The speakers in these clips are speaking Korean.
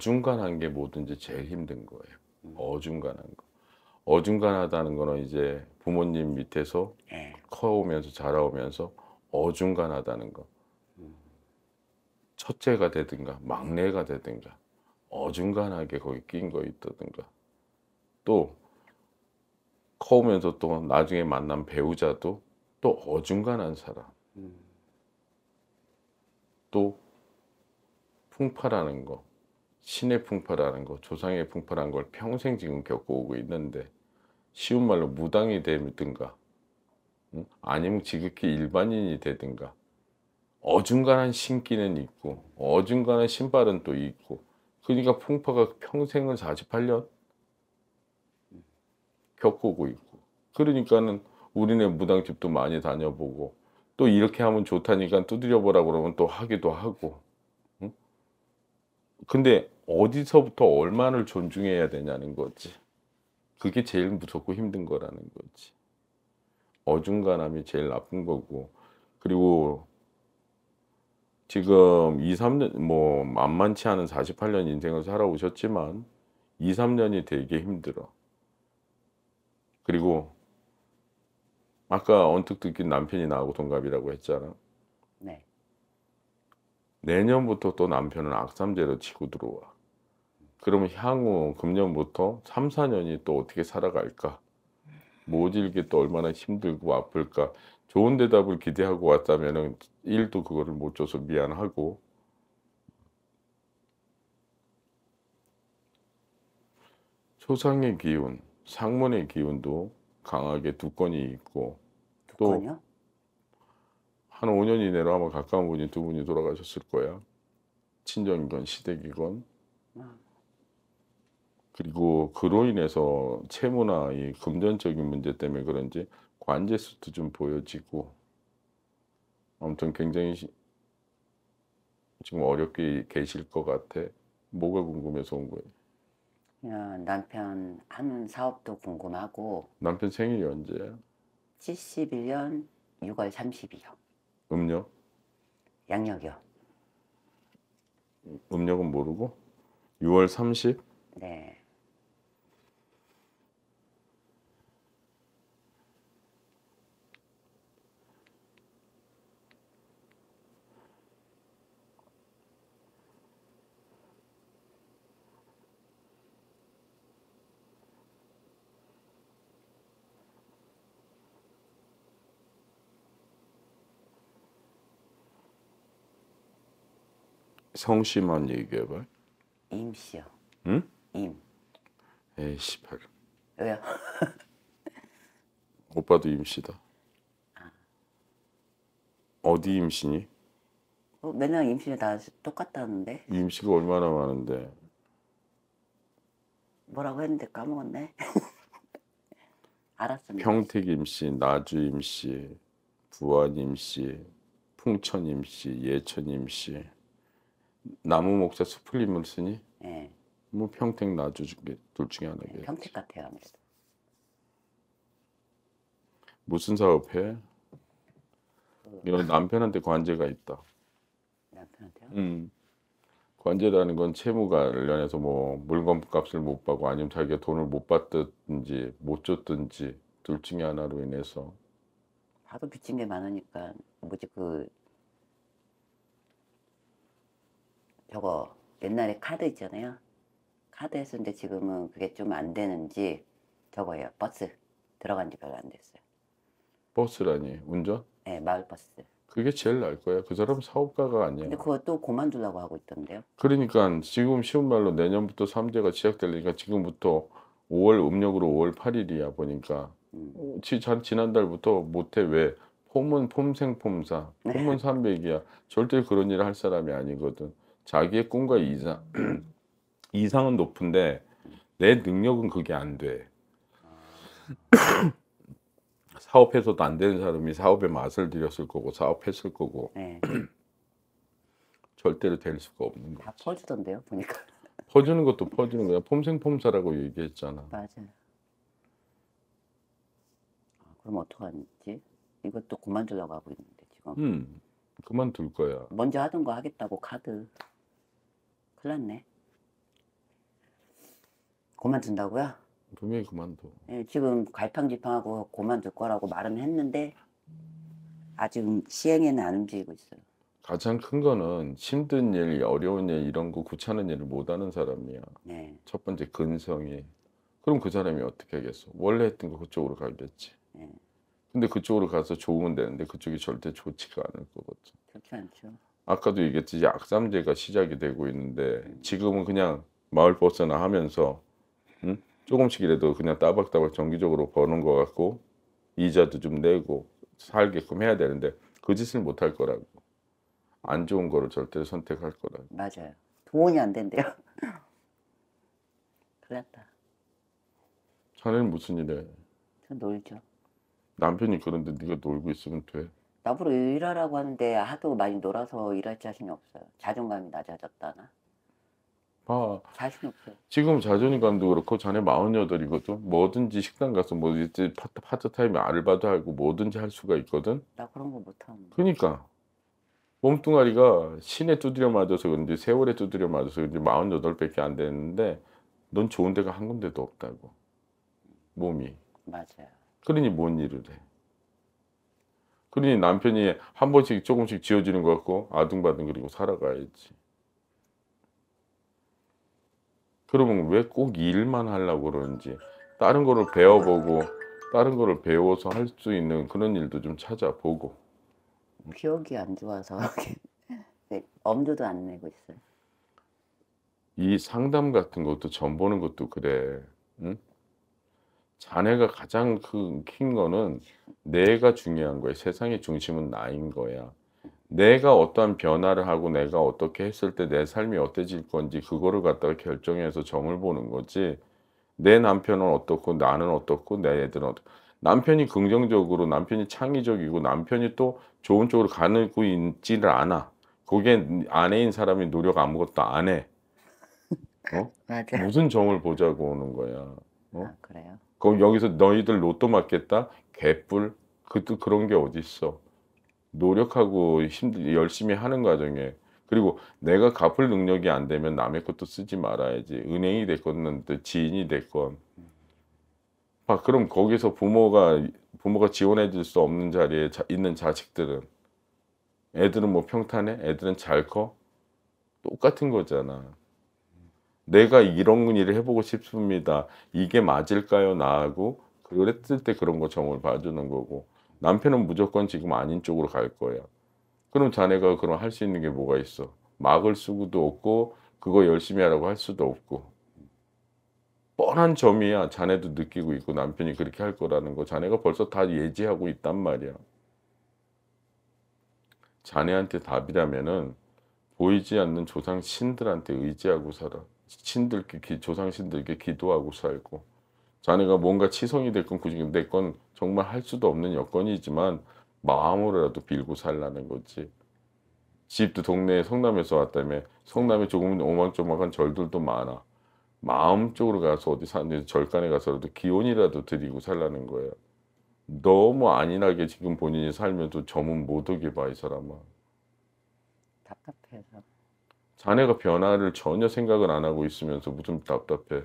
어중간한 게 뭐든지 제일 힘든 거예요. 음. 어중간한 거. 어중간하다는 거는 이제 부모님 밑에서 네. 커오면서 자라오면서 어중간하다는 거. 음. 첫째가 되든가 막내가 되든가 어중간하게 거기 낀 거 있다든가 또 커오면서 또 나중에 만난 배우자도 또 어중간한 사람 음. 또 풍파라는 거 신의 풍파라는 거, 조상의 풍파라는 걸 평생 지금 겪어오고 있는데 쉬운 말로 무당이 되든가 음? 아니면 지극히 일반인이 되든가 어중간한 신기는 있고 어중간한 신발은 또 있고 그러니까 풍파가 평생을 48년 겪고 있고 그러니까는 우리네 무당집도 많이 다녀보고 또 이렇게 하면 좋다니까 두드려보라 그러면 또 하기도 하고 근데 어디서부터 얼마를 존중해야 되냐는 거지. 그게 제일 무섭고 힘든 거라는 거지. 어중간함이 제일 나쁜 거고. 그리고 지금 2, 3년, 뭐, 만만치 않은 48년 인생을 살아오셨지만, 2, 3년이 되게 힘들어. 그리고, 아까 언뜻 듣긴 남편이 나하고 동갑이라고 했잖아. 내년부터 또 남편은 악삼제로 치고 들어와. 그러면 향후 금년부터 3, 4년이 또 어떻게 살아갈까? 모질게 또 얼마나 힘들고 아플까? 좋은 대답을 기대하고 왔다면 일도 그거를 못 줘서 미안하고 초상의 기운, 상문의 기운도 강하게 두 건이 있고 두 건이요? 한 5년 이내로 아마 가까운 분이 두 분이 돌아가셨을 거야. 친정이건 시댁이건. 아. 그리고 그로 인해서 채무나 이 금전적인 문제 때문에 그런지 관제수도 좀 보여지고 아무튼 굉장히 지금 어렵게 계실 것 같아. 뭐가 궁금해서 온 거예요? 야, 남편 하는 사업도 궁금하고 남편 생일이 언제야? 71년 6월 3 0일 음력? 양력이요. 음력은 모르고 6월 30? 네. 성씨만 얘기해봐. 임씨요. 응? 임. 에이 씨발. 왜요? 오빠도 임씨다. 아. 어디 임씨니? 어, 맨날 임씨는 다 똑같다는데. 임씨가 얼마나 많은데. 뭐라고 했는데 까먹었네. 알았습니다. 평택 임씨, 나주 임씨, 부안 임씨, 풍천 임씨, 예천 임씨. 나무 목사 스플림을 쓰니 네. 뭐 평택 나주 중에 둘 중에 하나겠지. 네, 예, 평택 같아요. 아무래도. 무슨 사업해? 이거 남편한테 관제가 있다. 남편한테요? 음. 관제라는 건 채무가를 연해서 뭐 물건값을 못 받고 아니면 자기가 돈을 못 받든지 못 줬든지 둘 중에 하나로 인해서. 하도 빚진 게 많으니까 뭐지 그 저거 옛날에 카드 있잖아요. 카드 했었는데 지금은 그게 좀 안 되는지 저거예요. 버스 들어간 지 별로 안 됐어요. 버스라니 운전? 네, 마을 버스. 그게 제일 나을 거야. 그 사람 사업가가 아니야. 근데 그것도 고만두려고 하고 있던데요. 그러니까 지금 쉬운 말로 내년부터 삼재가 시작되니까 지금부터 5월 음력으로 5월 8일이야 보니까 음. 어, 지, 지난달부터 못해 왜 폼은 폼생폼사 네. 폼은 300이야 절대 그런 일을 할 사람이 아니거든 자기의 꿈과 이상 이상은 높은데 내 능력은 그게 안 돼. 사업해서도 안 되는 사람이 사업에 맛을 들였을 거고 사업했을 거고 네. 절대로 될 수가 없는 거다 퍼주던데요 보니까 퍼주는 것도 퍼주는 거야 폼생폼사라고 얘기했잖아 맞 아, 그럼 어떡하지 이것도 그만두려고 하고 있는데 지금 음 그만둘 거야 먼저 하던 거 하겠다고 카드 큰일났네. 그만둔다고요? 분명히 그만둬. 예, 지금 갈팡질팡하고 그만둘 거라고 말은 했는데 아직 음, 시행에는 안 움직이고 있어요. 가장 큰 거는 힘든 일, 어려운 일 이런 거 귀찮은 일을 못 하는 사람이야. 네. 첫 번째 근성이. 그럼 그 사람이 어떻게 하겠어? 원래 했던 거 그쪽으로 가겠지. 네. 근데 그쪽으로 가서 좋으면 되는데 그쪽이 절대 좋지가 않을 거거든. 그지 않죠. 아까도 얘기했듯이 악삼제가 시작이 되고 있는데 음. 지금은 그냥 마을버스나 하면서 음? 조금씩이라도 그냥 따박따박 정기적으로 버는 것 같고 이자도 좀 내고 살게끔 해야 되는데 그 짓을 못할 거라고 안 좋은 거를 절대 선택할 거라고 맞아요 돈이 안 된대요 그랬다 자네는 무슨 일해? 저 놀죠 남편이 그런데 네가 놀고 있으면 돼 나보러 일하라고 하는데 하도 많이 놀아서 일할 자신이 없어요. 자존감이 낮아졌다나. 아, 자신 없어요. 지금 자존감도 그렇고 자네 48이거든. 뭐든지 식당 가서 뭐 이제 파트, 파트타임 알바도 하고 뭐든지 할 수가 있거든. 나 그런 거못하는 그러니까 몸뚱아리가 신에 두드려 맞아서 그런지 세월에 두드려 맞아서 그런지 48밖에 안 되는데 넌 좋은 데가 한 군데도 없다고. 몸이. 맞아요. 그러니 뭔 일을 해. 그러니 남편이 한 번씩 조금씩 지어주는 것 같고 아둥바둥 그리고 살아가야지. 그러면 왜 꼭 일만 하려고 그러는지 다른 거를 배워보고 다른 거를 배워서 할 수 있는 그런 일도 좀 찾아보고 기억이 안 좋아서 엄두도 안 내고 있어요. 이 상담 같은 것도 전 보는 것도 그래. 응? 자네가 가장 그, 큰 거는 내가 중요한 거야. 세상의 중심은 나인 거야. 내가 어떠한 변화를 하고 내가 어떻게 했을 때 내 삶이 어때질 건지 그거를 갖다가 결정해서 정을 보는 거지. 내 남편은 어떻고 나는 어떻고 내 애들은 어떻고 남편이 긍정적으로 남편이 창의적이고 남편이 또 좋은 쪽으로 가는고 있지를 않아. 그게 아내인 사람이 노력 아무것도 안 해. 어? 맞아. 무슨 정을 보자고 오는 거야. 어? 아, 그래요. 그럼 여기서 너희들 로또 맞겠다? 개뿔? 그, 그런 게 어딨어. 노력하고 힘들, 열심히 하는 과정에. 그리고 내가 갚을 능력이 안 되면 남의 것도 쓰지 말아야지. 은행이 됐건, 지인이 됐건. 아, 그럼 거기서 부모가, 부모가 지원해 줄 수 없는 자리에 자, 있는 자식들은 애들은 뭐 평탄해? 애들은 잘 커? 똑같은 거잖아. 내가 이런 일을 해보고 싶습니다. 이게 맞을까요? 나하고 그랬을 때 그런 거 정을 봐주는 거고 남편은 무조건 지금 아닌 쪽으로 갈 거예요. 그럼 자네가 그럼 할 수 있는 게 뭐가 있어? 막을 수도 없고 그거 열심히 하라고 할 수도 없고 뻔한 점이야. 자네도 느끼고 있고 남편이 그렇게 할 거라는 거 자네가 벌써 다 예지하고 있단 말이야. 자네한테 답이라면은 보이지 않는 조상 신들한테 의지하고 살아. 신들께 조상신들께 기도하고 살고 자네가 뭔가 치성이 될 건 굳이 내건 정말 할 수도 없는 여건이지만 마음으로라도 빌고 살라는 거지. 집도 동네에 성남에서 왔다며 성남에 조금 오망조망한 절들도 많아. 마음 쪽으로 가서 어디 사는 절간에 가서라도 기원이라도 드리고 살라는 거예요. 너무 안일하게 지금 본인이 살면서 점은 못 오게 봐 이 사람아. 답답해서. 자네가 변화를 전혀 생각을 안 하고 있으면서 무슨 답답해.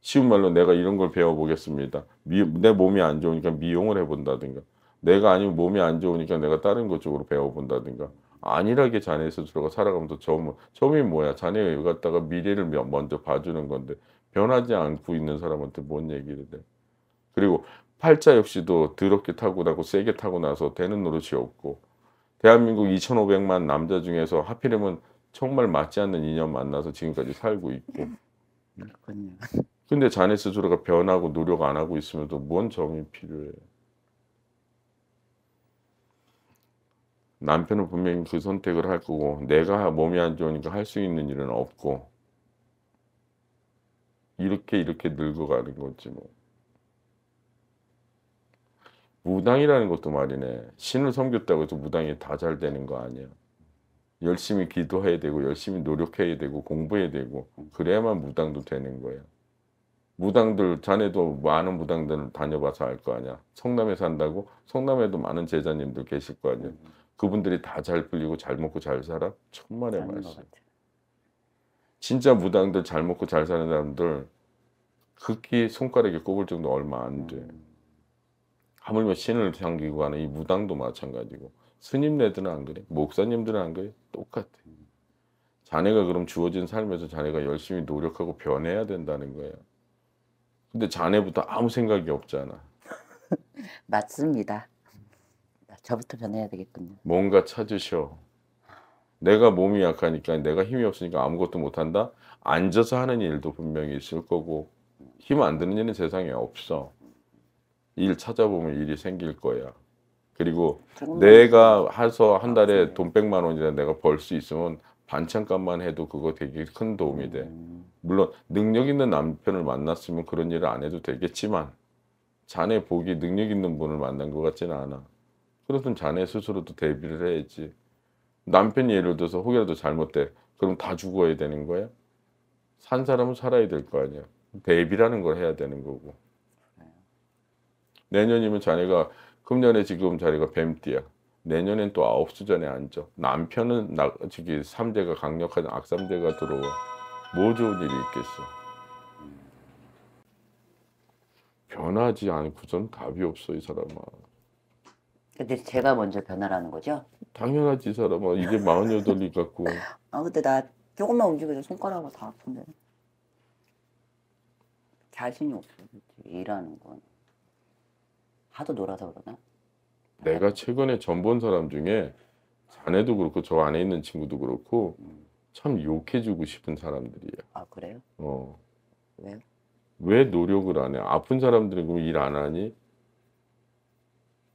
쉬운 말로 내가 이런 걸 배워보겠습니다. 미, 내 몸이 안 좋으니까 미용을 해본다든가. 내가 아니면 몸이 안 좋으니까 내가 다른 것 쪽으로 배워본다든가. 안일하게 자네 스스로가 살아가면서 점 점이 뭐야? 자네가 갖다가 미래를 먼저 봐주는 건데, 변하지 않고 있는 사람한테 뭔 얘기를 해. 그리고 팔자 역시도 더럽게 타고나고 세게 타고나서 되는 노릇이 없고, 대한민국 2,500만 남자 중에서 하필이면 정말 맞지 않는 인연 만나서 지금까지 살고 있고. 그렇군요. 근데 자네 스스로가 변하고 노력 안 하고 있으면 또뭔 점이 필요해? 남편은 분명히 그 선택을 할 거고 내가 몸이 안 좋으니까 할 수 있는 일은 없고 이렇게 이렇게 늙어가는 거지 뭐. 무당이라는 것도 말이네. 신을 섬겼다고 해서 무당이 다 잘 되는 거 아니야. 열심히 기도해야 되고 열심히 노력해야 되고 공부해야 되고 그래야만 무당도 되는 거예요. 무당들 자네도 많은 무당들 다녀봐서 알 거 아니야. 성남에 산다고 성남에도 많은 제자님들 계실 거 아니야. 그분들이 다 잘 풀리고 잘 먹고 잘 살아 천만의 말씀. 진짜 무당들 잘 먹고 잘 사는 사람들 극히 손가락에 꼽을 정도 얼마 안 돼. 음. 하물며 뭐 신을 상기고 하는 이 무당도 마찬가지고 스님네들은 안 그래 목사님들은 안 그래 똑같아 자네가 그럼 주어진 삶에서 자네가 열심히 노력하고 변해야 된다는 거야 근데 자네부터 아무 생각이 없잖아 맞습니다 저부터 변해야 되겠군요 뭔가 찾으셔 내가 몸이 약하니까 내가 힘이 없으니까 아무것도 못한다 앉아서 하는 일도 분명히 있을 거고 힘 안 드는 일은 세상에 없어 일 찾아보면 일이 생길 거야. 그리고 내가 해서 한 달에 돈백만 원이나 내가 벌 수 있으면 반찬값만 해도 그거 되게 큰 도움이 돼. 음. 물론 능력 있는 남편을 만났으면 그런 일을 안 해도 되겠지만 자네 보기 능력 있는 분을 만난 것 같지는 않아. 그렇다면 자네 스스로도 대비를 해야지. 남편이 예를 들어서 혹여라도 잘못돼. 그럼 다 죽어야 되는 거야? 산 사람은 살아야 될 거 아니야. 대비라는 걸 해야 되는 거고. 내년이면 자네가 금년에 지금 자네가 뱀띠야. 내년엔 또 아홉 수전에 앉아. 남편은 나, 저기 삼대가 강력한 악삼대가 들어와. 뭐 좋은 일이 있겠어. 변하지 않고선 답이 없어 이 사람아. 근데 제가 먼저 변화라는 거죠? 당연하지 이 사람아. 이제 마흔여덟이 갖고. 아 근데 나 조금만 움직여도 손가락이 다 아픈데. 자신이 없어. 일하는 건. 하도 놀아서 그러나? 내가 최근에 전 본 사람 중에 자네도 그렇고 저 안에 있는 친구도 그렇고 음. 참 욕해주고 싶은 사람들이야. 아 그래요? 어. 왜요? 왜 노력을 안 해? 아픈 사람들은 그럼 일 안 하니?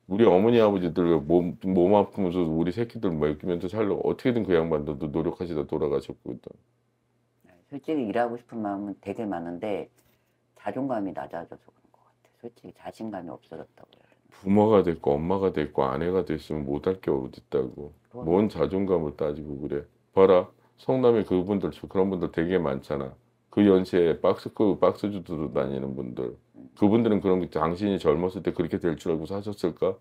우리 어머니 아버지들 몸, 몸 아프면서 우리 새끼들 맡기면서 살려 어떻게든 그 양반들도 노력하시다 돌아가셨거든. 네, 솔직히 일하고 싶은 마음은 되게 많은데 자존감이 낮아져서 그래. 솔직히 자신감이 없어졌다고요. 부모가 됐고 엄마가 됐고 아내가 됐으면 못할 게 어딨다고. 뭔 뭐 자존감을 따지고 그래. 봐라 성남에 그분들 그런 분들 되게 많잖아. 그 연세에 박스 끄 박스 주도 로 다니는 분들. 음. 그분들은 그런 게 당신이 젊었을 때 그렇게 될 줄 알고 사셨을까?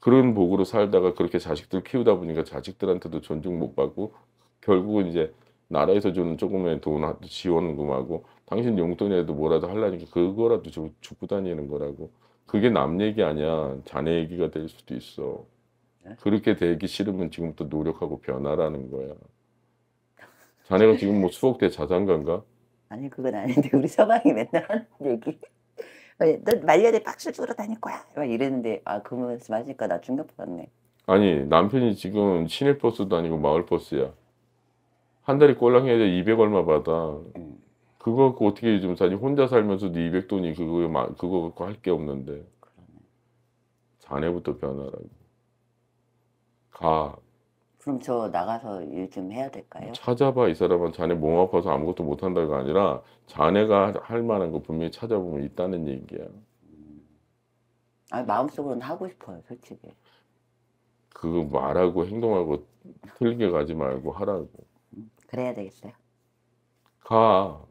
그런 복으로 살다가 그렇게 자식들 키우다 보니까 자식들한테도 존중 못 받고 결국은 이제 나라에서 주는 조금의 돈 지원금하고 당신 용돈이라도 뭐라도 하려니까 그거라도 죽고 다니는 거라고. 그게 남 얘기 아니야. 자네 얘기가 될 수도 있어. 네? 그렇게 되기 싫으면 지금부터 노력하고 변하라는 거야. 자네가 지금 뭐 수억대 자산가인가? 아니 그건 아닌데 우리 서방이 맨날 하는 얘기. 넌 말년에 박수 주러 다닐 거야. 막 이랬는데 아그 말씀 하시니까 나 충격받았네. 아니 남편이 지금 시내버스도 아니고 마을버스야. 한 달에 꼴랑 해야 돼200 얼마 받아. 음. 그거 갖고 어떻게 요즘 사니? 혼자 살면서 네 200돈이 그거 그거 갖고 할게 없는데. 자네부터 변하라고. 가. 그럼 저 나가서 일 좀 해야 될까요? 찾아봐 이 사람은 자네 몸 아파서 아무것도 못 한다가 아니라 자네가 할 만한 거 분명히 찾아보면 있다는 얘기야. 아 마음속으로는 하고 싶어요, 솔직히. 그거 말하고 행동하고 틀리게 가지 말고 하라고. 그래야 되겠어요. 가.